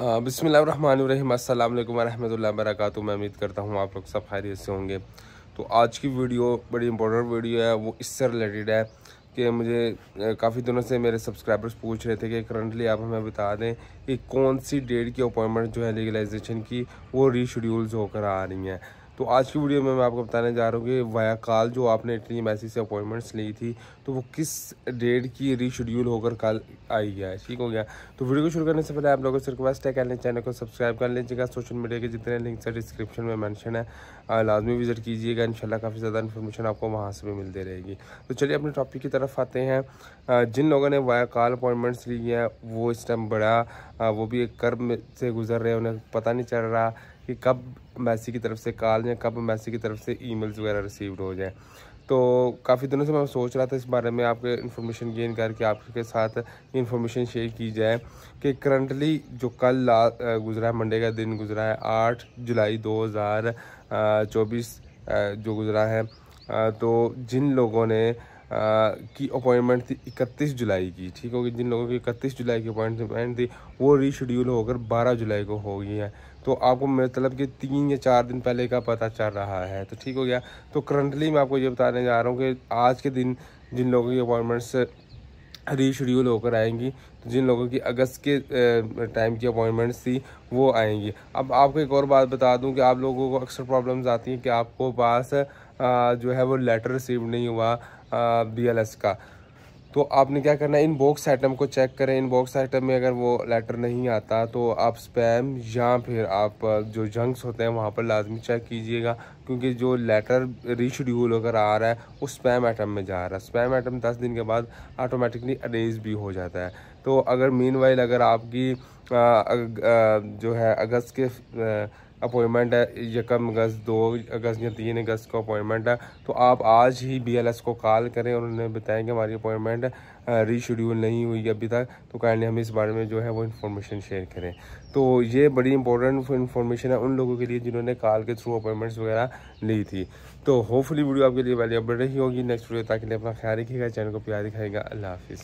बिसमिल अल्लाम वरहमल वरक मैं उम्मीद करता हूँ आप लोग सब खैरियत से होंगे तो आज की वीडियो बड़ी इंपॉर्टेंट वीडियो है वो इससे रिलेटेड है कि मुझे काफ़ी दिनों से मेरे सब्सक्राइबर्स पूछ रहे थे कि करंटली आप हमें बता दें कि कौन सी डेट की अपॉइंटमेंट जो है लीगलाइजेशन की वो रीशेड्यूल्स होकर आ रही हैं तो आज की वीडियो में मैं आपको बताने जा रहा हूँ कि वाया काल जो आपने इतनी मैसी से अपॉइंटमेंट्स ली थी तो वो किस डेट की रीशेड्यूल होकर कल आई है ठीक हो गया तो वीडियो को शुरू करने से पहले आप लोगों से रिक्वेस्ट है कहने चैनल को सब्सक्राइब कर लीजिएगा सोशल मीडिया के जितने लिंक्स है डिस्क्रिप्शन में मैंशन है लाजमी विजिट कीजिएगा शाला काफ़ी ज़्यादा इन्फॉर्मेशन आपको वहाँ से भी मिलती रहेगी तो चलिए अपने टॉपिक की तरफ आते हैं जिन लोगों ने वाया काल अपॉइंटमेंट्स ली है वो इस टाइम बड़ा वो भी एक कर्म से गुजर रहे हैं उन्हें पता नहीं चल रहा कि कब मैसी की तरफ से कॉल या कब मैसी की तरफ से ईमेल्स वगैरह रिसीव्ड हो जाए तो काफ़ी दिनों से मैं सोच रहा था इस बारे में आपके इन्फॉर्मेशन गेन करके आपके साथ इन्फॉर्मेशन शेयर की जाए कि करंटली जो कल ला गुजरा है मंडे का दिन गुजरा है आठ जुलाई दो हज़ार चौबीस जो गुजरा है तो जिन लोगों ने की अपॉइंटमेंट थी 31 जुलाई की ठीक होगी जिन लोगों की 31 जुलाई की अपॉइंटमेंट थी वो रीशेड्यूल होकर 12 जुलाई को होगी है तो आपको मतलब कि तीन या चार दिन पहले का पता चल रहा है तो ठीक हो गया तो करंटली मैं आपको ये बताने जा रहा हूँ कि आज के दिन जिन लोगों की अपॉइंटमेंट्स रीशेड्यूल होकर आएंगी तो जिन लोगों की अगस्त के टाइम की अपॉइंटमेंट्स थी वो आएंगी अब आपको एक और बात बता दूं कि आप लोगों को अक्सर प्रॉब्लम्स आती हैं कि आपको पास जो है वो लेटर रिसीव नहीं हुआ बीएलएस का तो आपने क्या करना है इन बॉक्स आइटम को चेक करें इन बॉक्स आइटम में अगर वो लेटर नहीं आता तो आप स्पैम या फिर आप जो जंक्स होते हैं वहाँ पर लाजमी चेक कीजिएगा क्योंकि जो लेटर रीशेड्यूल होकर आ रहा है वो स्पैम आइटम में जा रहा है स्पैम आइटम दस दिन के बाद ऑटोमेटिकली अरेज भी हो जाता है तो अगर मीन अगर आपकी आ, आ, आ, जो है अगस्त के अपॉइंटमेंट है यकम अगस्त दो अगस्त या तीन अगस्त को अपॉइंटमेंट है तो आप आज ही बीएलएस को कॉल करें और उन्हें बताएं कि हमारी अपॉइंटमेंट रीशेड्यूल नहीं हुई अभी तक तो कैंडली हम इस बारे में जो है वो इन्फॉर्मेशन शेयर करें तो ये बड़ी इंपॉर्टेंट इन्फॉर्मेशन है उन लोगों के लिए जिन्होंने कॉल के थ्रू अपॉइंटमेंट्स वगैरह ली थी तो होपफुली वीडियो आपके लिए वैल्यूबल रही होगी नेक्स्ट वीडियो तक अपना ख्याल रखिएगा चैनल को प्यार दिखाएगा अल्लाह हाफिज़